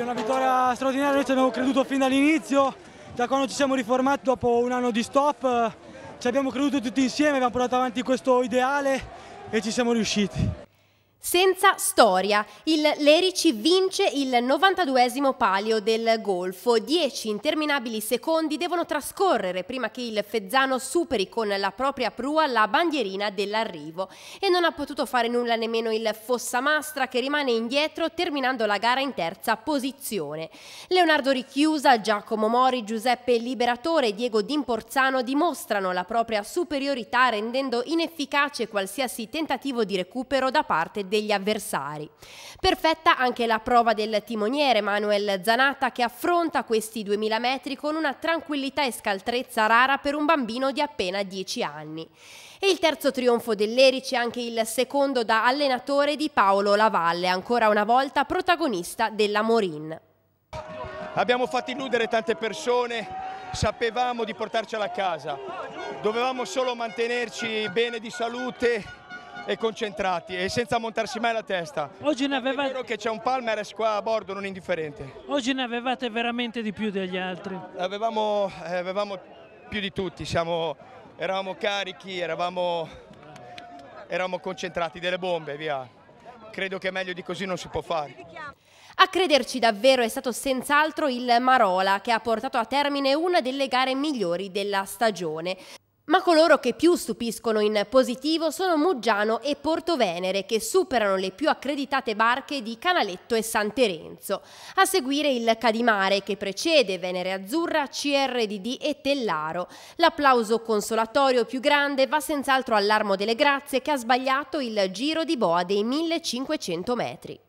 È una vittoria straordinaria, noi ci abbiamo creduto fin dall'inizio, da quando ci siamo riformati dopo un anno di stop, eh, ci abbiamo creduto tutti insieme, abbiamo portato avanti questo ideale e ci siamo riusciti. Senza storia, il Lerici vince il 92 esimo palio del Golfo. Dieci interminabili secondi devono trascorrere prima che il Fezzano superi con la propria prua la bandierina dell'arrivo. E non ha potuto fare nulla nemmeno il Fossamastra che rimane indietro terminando la gara in terza posizione. Leonardo Richiusa, Giacomo Mori, Giuseppe Liberatore e Diego Dimporzano dimostrano la propria superiorità rendendo inefficace qualsiasi tentativo di recupero da parte degli avversari. Perfetta anche la prova del timoniere Manuel Zanata che affronta questi 2000 metri con una tranquillità e scaltrezza rara per un bambino di appena 10 anni. E il terzo trionfo dell'Erici è anche il secondo da allenatore di Paolo Lavalle, ancora una volta protagonista della Morin. Abbiamo fatto illudere tante persone, sapevamo di portarcela a casa, dovevamo solo mantenerci bene di salute e concentrati e senza montarsi mai la testa. Oggi ne avevate... È vero che c'è un Palmeres qua a bordo non indifferente. Oggi ne avevate veramente di più degli altri? Avevamo, eh, avevamo più di tutti, Siamo, eravamo carichi, eravamo, eravamo concentrati, delle bombe, via. Credo che meglio di così non si può fare. A crederci davvero è stato senz'altro il Marola che ha portato a termine una delle gare migliori della stagione. Ma coloro che più stupiscono in positivo sono Muggiano e Portovenere, che superano le più accreditate barche di Canaletto e San Terenzo. A seguire il Cadimare, che precede Venere Azzurra, CRDD e Tellaro. L'applauso consolatorio più grande va senz'altro all'Armo delle Grazie, che ha sbagliato il giro di boa dei 1500 metri.